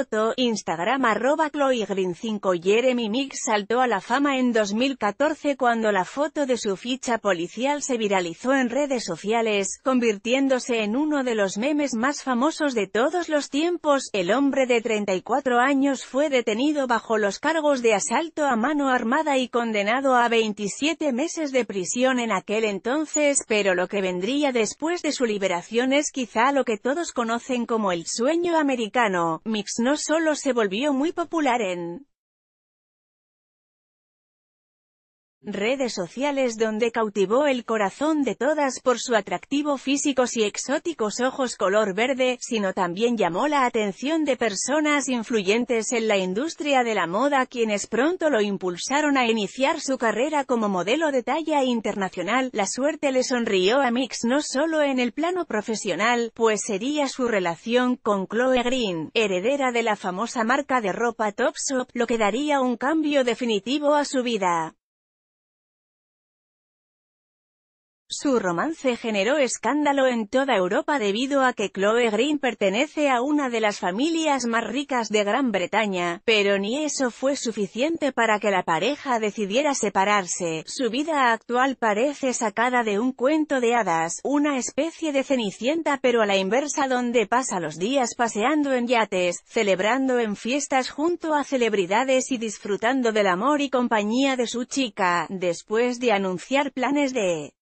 Foto, Instagram arroba Chloe Green 5 Jeremy Mix saltó a la fama en 2014 cuando la foto de su ficha policial se viralizó en redes sociales, convirtiéndose en uno de los memes más famosos de todos los tiempos. El hombre de 34 años fue detenido bajo los cargos de asalto a mano armada y condenado a 27 meses de prisión en aquel entonces, pero lo que vendría después de su liberación es quizá lo que todos conocen como el sueño americano. Mix no no solo se volvió muy popular en redes sociales donde cautivó el corazón de todas por su atractivo físico y exóticos ojos color verde, sino también llamó la atención de personas influyentes en la industria de la moda quienes pronto lo impulsaron a iniciar su carrera como modelo de talla internacional. La suerte le sonrió a Mix no solo en el plano profesional, pues sería su relación con Chloe Green, heredera de la famosa marca de ropa Topshop, lo que daría un cambio definitivo a su vida. Su romance generó escándalo en toda Europa debido a que Chloe Green pertenece a una de las familias más ricas de Gran Bretaña, pero ni eso fue suficiente para que la pareja decidiera separarse. Su vida actual parece sacada de un cuento de hadas, una especie de cenicienta pero a la inversa donde pasa los días paseando en yates, celebrando en fiestas junto a celebridades y disfrutando del amor y compañía de su chica, después de anunciar planes de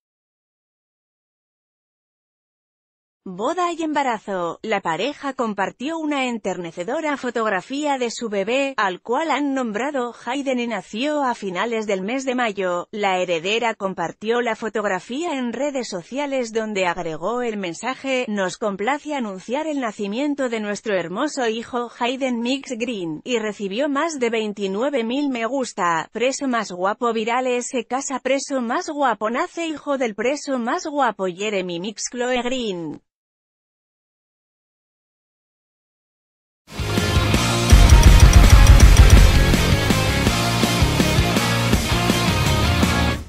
Boda y embarazo, la pareja compartió una enternecedora fotografía de su bebé, al cual han nombrado Hayden y nació a finales del mes de mayo. La heredera compartió la fotografía en redes sociales donde agregó el mensaje, nos complace anunciar el nacimiento de nuestro hermoso hijo Hayden Mix Green, y recibió más de 29.000 me gusta, preso más guapo virales se casa preso más guapo nace hijo del preso más guapo Jeremy Mix Chloe Green.